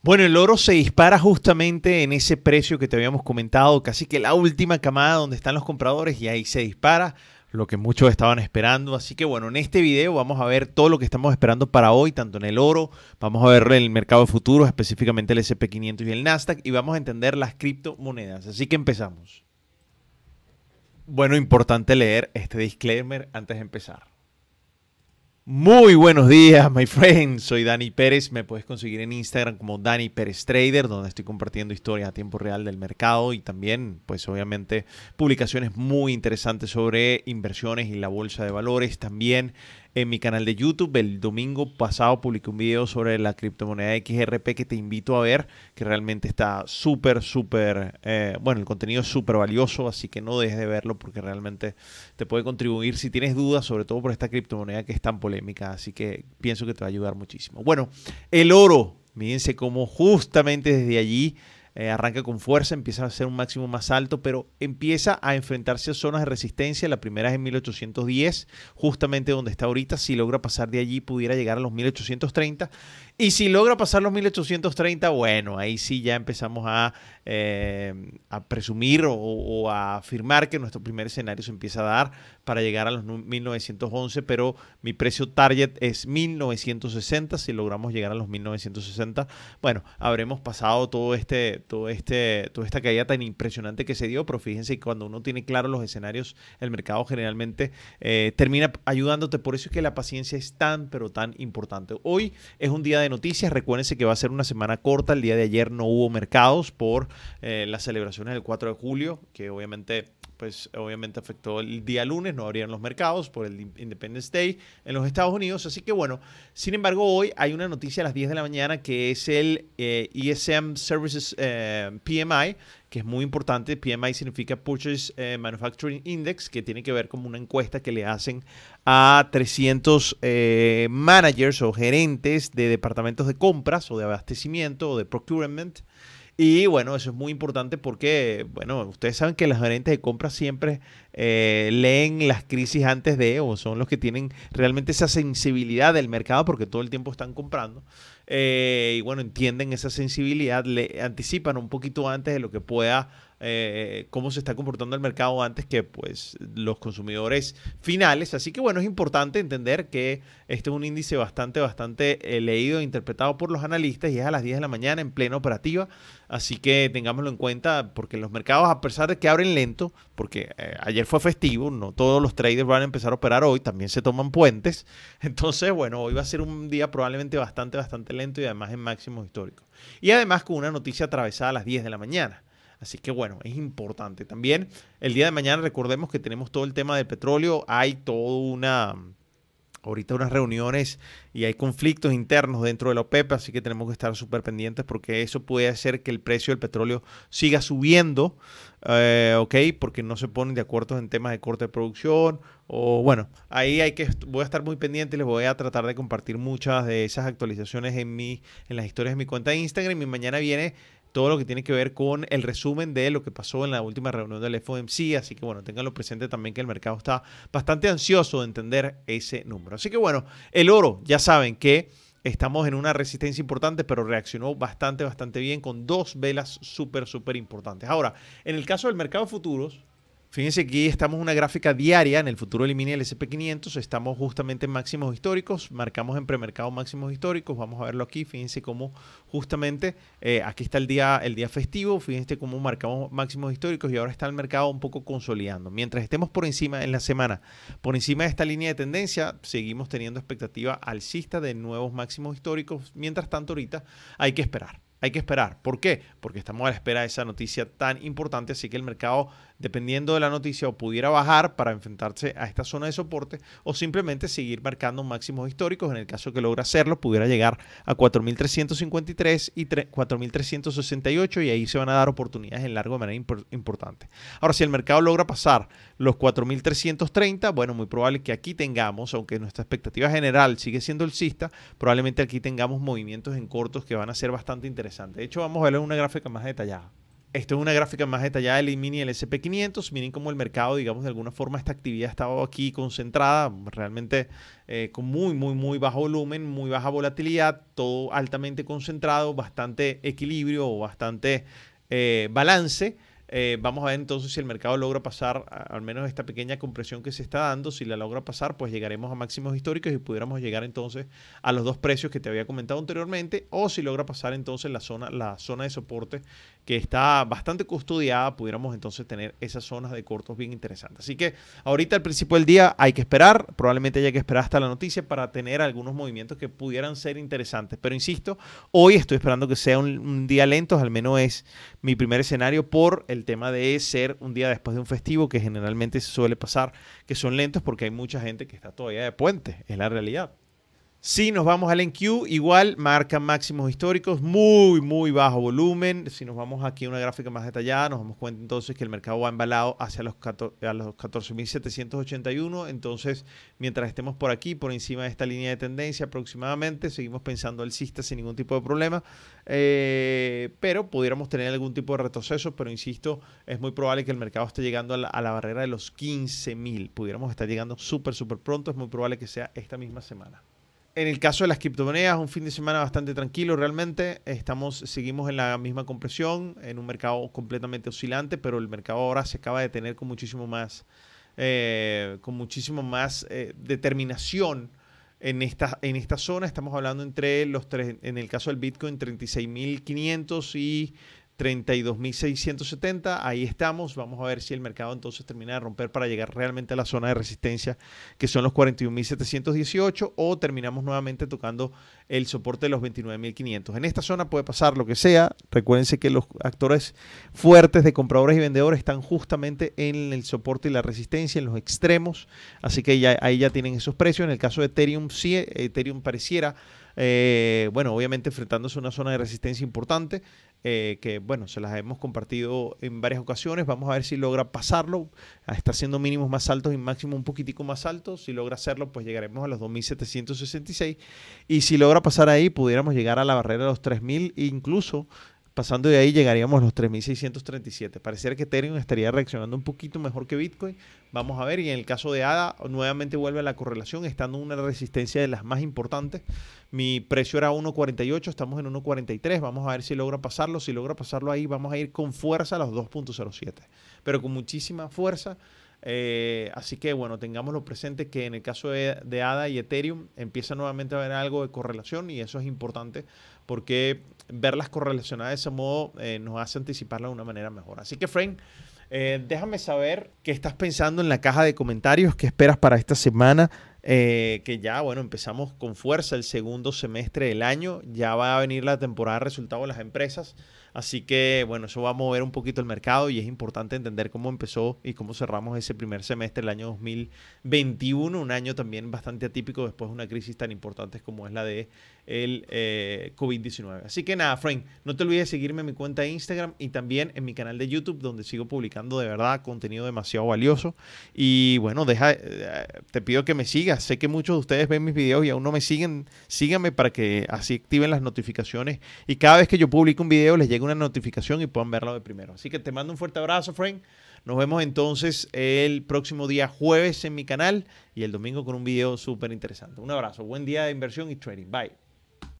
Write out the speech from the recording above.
Bueno, el oro se dispara justamente en ese precio que te habíamos comentado, casi que la última camada donde están los compradores y ahí se dispara lo que muchos estaban esperando. Así que bueno, en este video vamos a ver todo lo que estamos esperando para hoy, tanto en el oro, vamos a ver el mercado de específicamente el SP500 y el Nasdaq, y vamos a entender las criptomonedas. Así que empezamos. Bueno, importante leer este disclaimer antes de empezar. Muy buenos días, my friend. Soy Dani Pérez. Me puedes conseguir en Instagram como Dani Pérez Trader, donde estoy compartiendo historias a tiempo real del mercado y también, pues obviamente, publicaciones muy interesantes sobre inversiones y la bolsa de valores. También en mi canal de YouTube. El domingo pasado publiqué un video sobre la criptomoneda XRP que te invito a ver, que realmente está súper, súper, eh, bueno, el contenido es súper valioso, así que no dejes de verlo porque realmente te puede contribuir si tienes dudas, sobre todo por esta criptomoneda que es tan polémica, así que pienso que te va a ayudar muchísimo. Bueno, el oro, fíjense cómo justamente desde allí eh, arranca con fuerza, empieza a hacer un máximo más alto, pero empieza a enfrentarse a zonas de resistencia. La primera es en 1810, justamente donde está ahorita. Si logra pasar de allí, pudiera llegar a los 1830. Y si logra pasar los 1830, bueno, ahí sí ya empezamos a, eh, presumir o, a afirmar que nuestro primer escenario se empieza a dar para llegar a los 1911, pero mi precio target es 1960. Si logramos llegar a los 1960, bueno, habremos pasado todo este, todo este, toda esta caída tan impresionante que se dio, pero fíjense que cuando uno tiene claro los escenarios, el mercado generalmente eh, termina ayudándote. Por eso es que la paciencia es tan, pero tan importante. Hoy es un día de noticias. Recuérdense que va a ser una semana corta. El día de ayer no hubo mercados por eh, las celebraciones del 4 de julio, que obviamente pues obviamente afectó el día lunes, no abrieron los mercados por el Independence Day en los Estados Unidos. Así que bueno, sin embargo, hoy hay una noticia a las 10 de la mañana que es el ESM eh, e Services eh, PMI, que es muy importante. PMI significa Purchase eh, Manufacturing Index, que tiene que ver con una encuesta que le hacen a 300 eh, managers o gerentes de departamentos de compras o de abastecimiento o de procurement. Y bueno, eso es muy importante porque, bueno, ustedes saben que las gerentes de compra siempre eh, leen las crisis antes de, o son los que tienen realmente esa sensibilidad del mercado porque todo el tiempo están comprando. Eh, y bueno, entienden esa sensibilidad, le anticipan un poquito antes de lo que pueda eh, cómo se está comportando el mercado antes que pues, los consumidores finales. Así que bueno, es importante entender que este es un índice bastante, bastante eh, leído e interpretado por los analistas y es a las 10 de la mañana en plena operativa. Así que tengámoslo en cuenta porque los mercados, a pesar de que abren lento, porque eh, ayer fue festivo, no todos los traders van a empezar a operar hoy, también se toman puentes. Entonces, bueno, hoy va a ser un día probablemente bastante, bastante lento y además en máximo histórico. Y además con una noticia atravesada a las 10 de la mañana. Así que bueno, es importante. También el día de mañana recordemos que tenemos todo el tema del petróleo. Hay toda una ahorita unas reuniones y hay conflictos internos dentro de la OPEP, así que tenemos que estar súper pendientes porque eso puede hacer que el precio del petróleo siga subiendo, eh, ¿ok? Porque no se ponen de acuerdo en temas de corte de producción o bueno, ahí hay que, voy a estar muy pendiente y les voy a tratar de compartir muchas de esas actualizaciones en, mi, en las historias de mi cuenta de Instagram y mañana viene todo lo que tiene que ver con el resumen de lo que pasó en la última reunión del FOMC. Así que bueno, tenganlo presente también que el mercado está bastante ansioso de entender ese número. Así que bueno, el oro, ya saben que estamos en una resistencia importante, pero reaccionó bastante, bastante bien con dos velas súper, súper importantes. Ahora, en el caso del mercado futuros, Fíjense aquí estamos en una gráfica diaria, en el futuro elimina el SP500, estamos justamente en máximos históricos, marcamos en premercado máximos históricos, vamos a verlo aquí, fíjense cómo justamente eh, aquí está el día, el día festivo, fíjense cómo marcamos máximos históricos y ahora está el mercado un poco consolidando. Mientras estemos por encima en la semana, por encima de esta línea de tendencia, seguimos teniendo expectativa alcista de nuevos máximos históricos, mientras tanto ahorita hay que esperar hay que esperar. ¿Por qué? Porque estamos a la espera de esa noticia tan importante, así que el mercado, dependiendo de la noticia, o pudiera bajar para enfrentarse a esta zona de soporte, o simplemente seguir marcando máximos históricos. En el caso que logra hacerlo, pudiera llegar a 4.353 y 4.368 y ahí se van a dar oportunidades en largo de manera importante. Ahora, si el mercado logra pasar los 4.330, bueno, muy probable que aquí tengamos, aunque nuestra expectativa general sigue siendo alcista, probablemente aquí tengamos movimientos en cortos que van a ser bastante interesantes de hecho, vamos a verlo en una gráfica más detallada. Esto es una gráfica más detallada del mini el SP500. Miren cómo el mercado, digamos, de alguna forma esta actividad ha estado aquí concentrada, realmente eh, con muy, muy, muy bajo volumen, muy baja volatilidad, todo altamente concentrado, bastante equilibrio o bastante eh, balance. Eh, vamos a ver entonces si el mercado logra pasar, al menos esta pequeña compresión que se está dando, si la logra pasar, pues llegaremos a máximos históricos y pudiéramos llegar entonces a los dos precios que te había comentado anteriormente, o si logra pasar entonces la zona, la zona de soporte que está bastante custodiada, pudiéramos entonces tener esas zonas de cortos bien interesantes. Así que ahorita al principio del día hay que esperar, probablemente haya que esperar hasta la noticia para tener algunos movimientos que pudieran ser interesantes. Pero insisto, hoy estoy esperando que sea un, día lento, al menos es mi primer escenario por el tema de ser un día después de un festivo, que generalmente se suele pasar que son lentos porque hay mucha gente que está todavía de puente, es la realidad. Si nos vamos al NQ, igual marca máximos históricos, muy, muy bajo volumen. Si nos vamos aquí a una gráfica más detallada, nos damos cuenta entonces que el mercado va embalado hacia los, 14.781. Entonces, mientras estemos por aquí, por encima de esta línea de tendencia aproximadamente, seguimos pensando alcista sin ningún tipo de problema. Eh, pero pudiéramos tener algún tipo de retroceso, pero insisto, es muy probable que el mercado esté llegando a la barrera de los 15.000. Pudiéramos estar llegando súper, súper pronto. Es muy probable que sea esta misma semana en el caso de las criptomonedas, un fin de semana bastante tranquilo realmente. Estamos, seguimos en la misma compresión, en un mercado completamente oscilante, pero el mercado ahora se acaba de tener con muchísimo más, eh, con muchísimo más eh, determinación en esta, en esta zona. Estamos hablando entre los tres, en el caso del Bitcoin, 36.500 y 32.670, ahí estamos, vamos a ver si el mercado entonces termina de romper para llegar realmente a la zona de resistencia que son los 41.718 o terminamos nuevamente tocando el soporte de los 29.500. En esta zona puede pasar lo que sea, recuérdense que los actores fuertes de compradores y vendedores están justamente en el soporte y la resistencia, en los extremos, así que ya, ahí ya tienen esos precios, en el caso de Ethereum sí, Ethereum pareciera eh, bueno, obviamente enfrentándose a una zona de resistencia importante, eh, que bueno, se las hemos compartido en varias ocasiones. Vamos a ver si logra pasarlo. Está haciendo mínimos más altos y máximo un poquitico más altos. Si logra hacerlo, pues llegaremos a los 2.766. Y si logra pasar ahí, pudiéramos llegar a la barrera de los 3.000, incluso Pasando de ahí llegaríamos a los 3.637. Pareciera que Ethereum estaría reaccionando un poquito mejor que Bitcoin. Vamos a ver. Y en el caso de ADA, nuevamente vuelve a la correlación, estando una resistencia de las más importantes. Mi precio era 1.48, estamos en 1.43. Vamos a ver si logra pasarlo. Si logra pasarlo ahí, vamos a ir con fuerza a los 2.07. Pero con muchísima fuerza eh, así que bueno, tengámoslo presente que en el caso de, ADA y Ethereum empieza nuevamente a haber algo de correlación y eso es importante porque verlas correlacionadas de ese modo eh, nos hace anticiparlas de una manera mejor. Así que, Frank, eh, déjame saber qué estás pensando en la caja de comentarios, qué esperas para esta semana, que ya, bueno, empezamos con fuerza el segundo semestre del año, ya va a venir la temporada de resultados de las empresas, Así que, bueno, eso va a mover un poquito el mercado y es importante entender cómo empezó y cómo cerramos ese primer semestre del año 2021, un año también bastante atípico después de una crisis tan importante como es la de el eh, COVID-19. Así que nada, Frank, no te olvides de seguirme en mi cuenta de Instagram y también en mi canal de YouTube, donde sigo publicando de verdad contenido demasiado valioso. Y bueno, deja, eh, te pido que me sigas. Sé que muchos de ustedes ven mis videos y aún no me siguen. Síganme para que así activen las notificaciones y cada vez que yo publico un video les una notificación y puedan verlo de primero. Así que te mando un fuerte abrazo, friend. Nos vemos entonces el próximo día jueves en mi canal y el domingo con un video súper interesante. Un abrazo, buen día de inversión y trading. Bye.